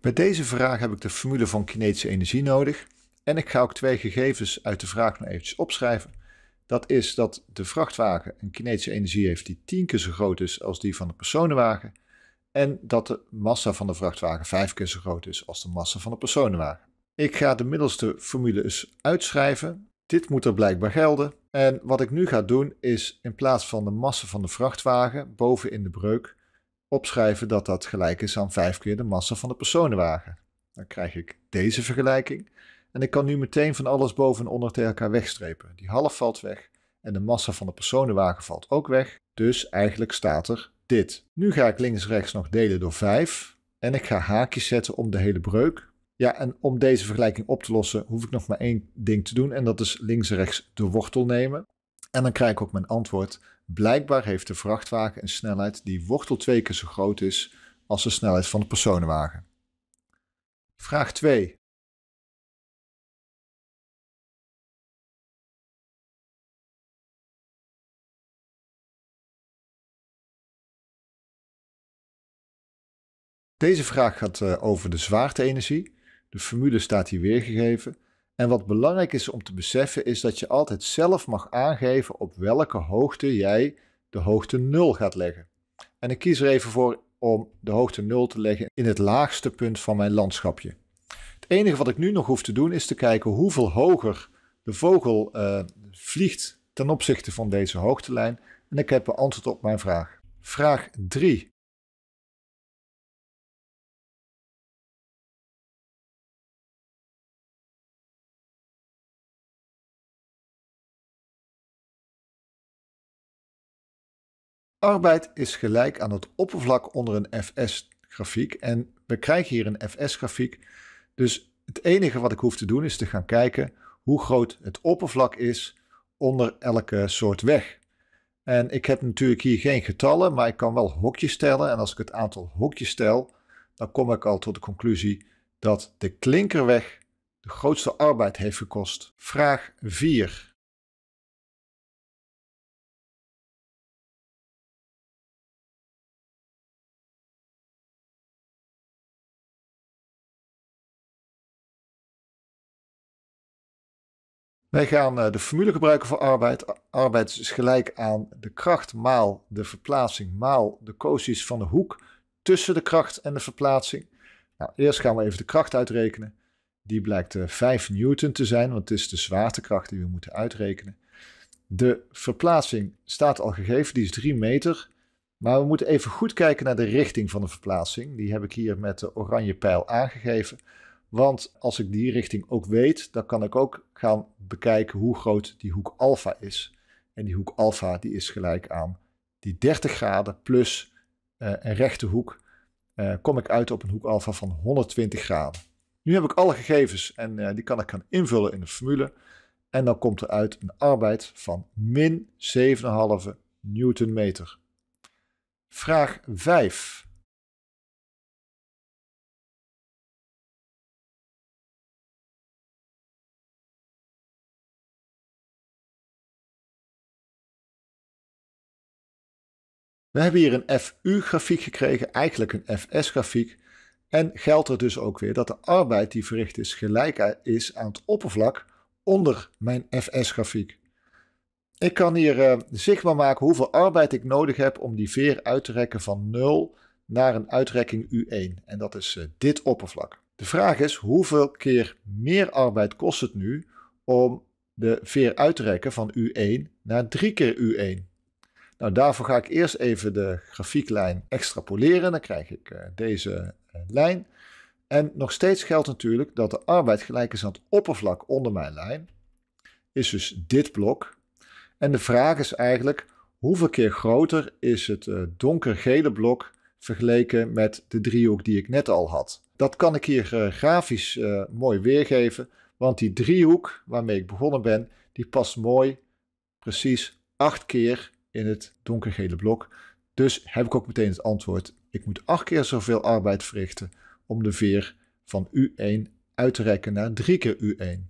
Bij deze vraag heb ik de formule van kinetische energie nodig en ik ga ook twee gegevens uit de vraag nog eventjes opschrijven. Dat is dat de vrachtwagen een kinetische energie heeft die 10 keer zo groot is als die van de personenwagen en dat de massa van de vrachtwagen 5 keer zo groot is als de massa van de personenwagen. Ik ga de middelste formule eens uitschrijven. Dit moet er blijkbaar gelden. En wat ik nu ga doen is in plaats van de massa van de vrachtwagen boven in de breuk opschrijven dat dat gelijk is aan vijf keer de massa van de personenwagen. Dan krijg ik deze vergelijking. En ik kan nu meteen van alles boven en onder tegen elkaar wegstrepen. Die half valt weg en de massa van de personenwagen valt ook weg. Dus eigenlijk staat er dit. Nu ga ik links rechts nog delen door 5. En ik ga haakjes zetten om de hele breuk. Ja, en om deze vergelijking op te lossen hoef ik nog maar één ding te doen. En dat is links rechts de wortel nemen. En dan krijg ik ook mijn antwoord Blijkbaar heeft de vrachtwagen een snelheid die wortel twee keer zo groot is als de snelheid van de personenwagen. Vraag 2. Deze vraag gaat eh, over de zwaartenergie. De formule staat hier weergegeven. En wat belangrijk is om te beseffen is dat je altijd zelf mag aangeven op welke hoogte jij de hoogte 0 gaat leggen. En ik kies er even voor om de hoogte 0 te leggen in het laagste punt van mijn landschapje. Het enige wat ik nu nog hoef te doen is te kijken hoeveel hoger de vogel eh, vliegt ten opzichte van deze hoogtelijn. En ik heb een antwoord op mijn vraag. Vraag 3. Arbeid is gelijk aan het oppervlak onder een FS-grafiek. En we krijgen hier een FS-grafiek. Dus het enige wat ik hoef te doen is te gaan kijken hoe groot het oppervlak is onder elke soort weg. En ik heb natuurlijk hier geen getallen, maar ik kan wel hokjes tellen. En als ik het aantal hokjes tel, dan kom ik al tot de conclusie dat de klinkerweg de grootste arbeid heeft gekost. Vraag 4. Wij gaan eh, de formule gebruiken voor arbeid. Arbeid is gelijk aan de kracht maal de verplaatsing maal de cosis van de hoek tussen de kracht en de verplaatsing. Nou, eerst gaan we even de kracht uitrekenen. Die blijkt 5 eh, newton te zijn, want het is de zwaartekracht die we moeten uitrekenen. De verplaatsing staat al gegeven, die is 3 meter. Maar we moeten even goed kijken naar de richting van de verplaatsing. Die heb ik hier met de oranje pijl aangegeven. Want als ik die richting ook weet, dan kan ik ook gaan bekijken hoe groot die hoek alfa is. En die hoek alfa die is gelijk aan die 30 graden plus eh, een rechte hoek. Eh, kom ik uit op een hoek alfa van 120 graden. Nu heb ik alle gegevens en eh, die kan ik gaan invullen in de formule. En dan komt er uit een arbeid van min 7,5 newtonmeter. Vraag 5. We hebben hier een FU-grafiek gekregen, eigenlijk een FS-grafiek. En geldt er dus ook weer dat de arbeid die verricht is gelijk is aan het oppervlak onder mijn FS-grafiek. Ik kan hier eh, zichtbaar maken hoeveel arbeid ik nodig heb om die veer uit te rekken van 0 naar een uitrekking U1. En dat is eh, dit oppervlak. De vraag is hoeveel keer meer arbeid kost het nu om de veer uit te rekken van U1 naar 3 keer U1. Nou, daarvoor ga ik eerst even de grafieklijn extrapoleren. Dan krijg ik eh, deze eh, lijn. En nog steeds geldt natuurlijk dat de arbeid gelijk is aan het oppervlak onder mijn lijn. Is dus dit blok. En de vraag is eigenlijk hoeveel keer groter is het uh, donkergele blok vergeleken met de driehoek die ik net al had. Dat kan ik hier grafisch mooi weergeven, want die driehoek waarmee ik begonnen ben, die past mooi precies acht keer in het donkergele blok. Dus heb ik ook meteen het antwoord. Ik moet acht keer zoveel arbeid verrichten om de veer van U1 uit te rekken naar drie keer U1.